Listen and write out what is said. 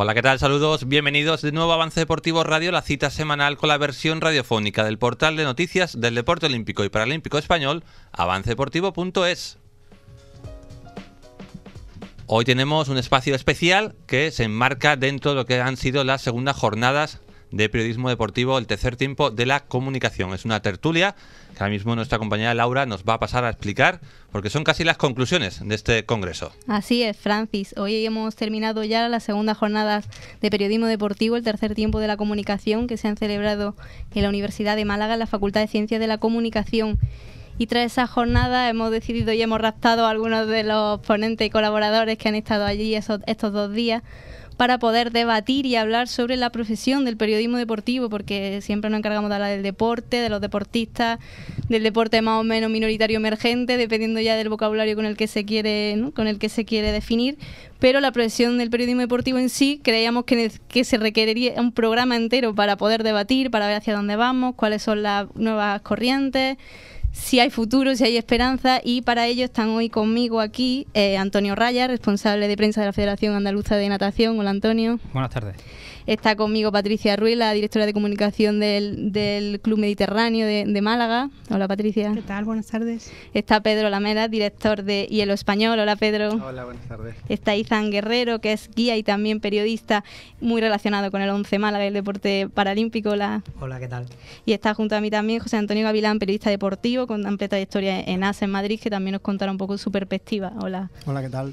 Hola, ¿qué tal? Saludos, bienvenidos de nuevo a Avance Deportivo Radio, la cita semanal con la versión radiofónica del portal de noticias del deporte olímpico y paralímpico español, avancedeportivo.es. Hoy tenemos un espacio especial que se enmarca dentro de lo que han sido las segundas jornadas de periodismo deportivo, el tercer tiempo de la comunicación. Es una tertulia que ahora mismo nuestra compañera Laura nos va a pasar a explicar, porque son casi las conclusiones de este congreso. Así es, Francis. Hoy hemos terminado ya las segunda jornadas de periodismo deportivo, el tercer tiempo de la comunicación, que se han celebrado en la Universidad de Málaga, en la Facultad de Ciencias de la Comunicación y tras esa jornada hemos decidido y hemos raptado a algunos de los ponentes y colaboradores que han estado allí esos, estos dos días para poder debatir y hablar sobre la profesión del periodismo deportivo, porque siempre nos encargamos de hablar del deporte, de los deportistas, del deporte más o menos minoritario emergente, dependiendo ya del vocabulario con el que se quiere, con el que se quiere definir. Pero la profesión del periodismo deportivo en sí creíamos que, que se requeriría un programa entero para poder debatir, para ver hacia dónde vamos, cuáles son las nuevas corrientes si hay futuro, si hay esperanza y para ello están hoy conmigo aquí eh, Antonio Raya, responsable de prensa de la Federación Andaluza de Natación. Hola Antonio. Buenas tardes. Está conmigo Patricia Ruiz, la directora de comunicación del, Club Mediterráneo de, Málaga. Hola Patricia. ¿Qué tal? Buenas tardes. Está Pedro Lamela, director de Hielo Español. Hola Pedro. Hola, buenas tardes. Está Izan Guerrero, que es guía y también periodista muy relacionado con el 11 Málaga y el deporte paralímpico. Hola. Hola, ¿qué tal? Y está junto a mí también José Antonio Gavilán, periodista deportivo con amplia historia en ASE en Madrid, que también nos contará un poco su perspectiva. Hola. Hola, ¿qué tal?